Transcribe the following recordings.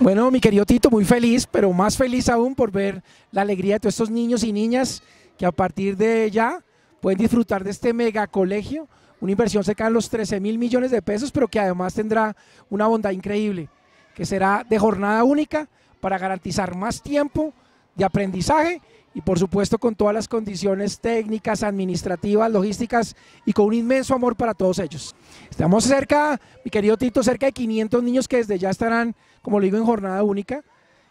Bueno, mi querido Tito, muy feliz, pero más feliz aún por ver la alegría de todos estos niños y niñas que a partir de ya pueden disfrutar de este mega colegio, una inversión cerca de los 13 mil millones de pesos, pero que además tendrá una bondad increíble, que será de jornada única para garantizar más tiempo de aprendizaje y por supuesto con todas las condiciones técnicas, administrativas, logísticas y con un inmenso amor para todos ellos. Estamos cerca, mi querido Tito, cerca de 500 niños que desde ya estarán, como lo digo, en jornada única.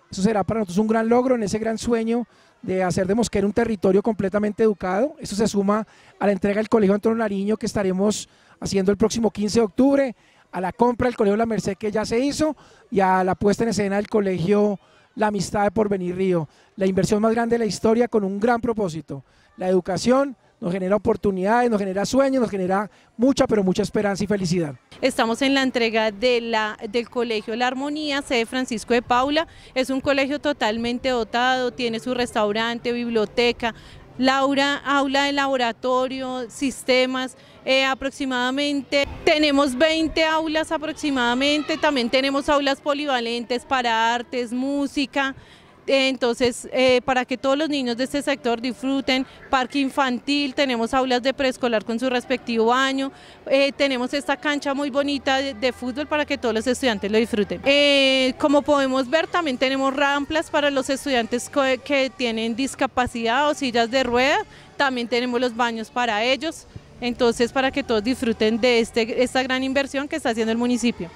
Eso será para nosotros un gran logro en ese gran sueño de hacer de Mosquera un territorio completamente educado. Eso se suma a la entrega del Colegio Antonio Nariño que estaremos haciendo el próximo 15 de octubre, a la compra del Colegio La Merced que ya se hizo y a la puesta en escena del Colegio la amistad de Porvenir Río, la inversión más grande de la historia con un gran propósito. La educación nos genera oportunidades, nos genera sueños, nos genera mucha, pero mucha esperanza y felicidad. Estamos en la entrega de la, del colegio La Armonía, sede Francisco de Paula. Es un colegio totalmente dotado, tiene su restaurante, biblioteca, Laura, aula de laboratorio, sistemas, eh, aproximadamente tenemos 20 aulas aproximadamente, también tenemos aulas polivalentes para artes, música, eh, entonces eh, para que todos los niños de este sector disfruten, parque infantil, tenemos aulas de preescolar con su respectivo año, eh, tenemos esta cancha muy bonita de, fútbol para que todos los estudiantes lo disfruten. como podemos ver también tenemos ramplas para los estudiantes que, tienen discapacidad o sillas de ruedas, también tenemos los baños para ellos, entonces para que todos disfruten de este, esta gran inversión que está haciendo el municipio.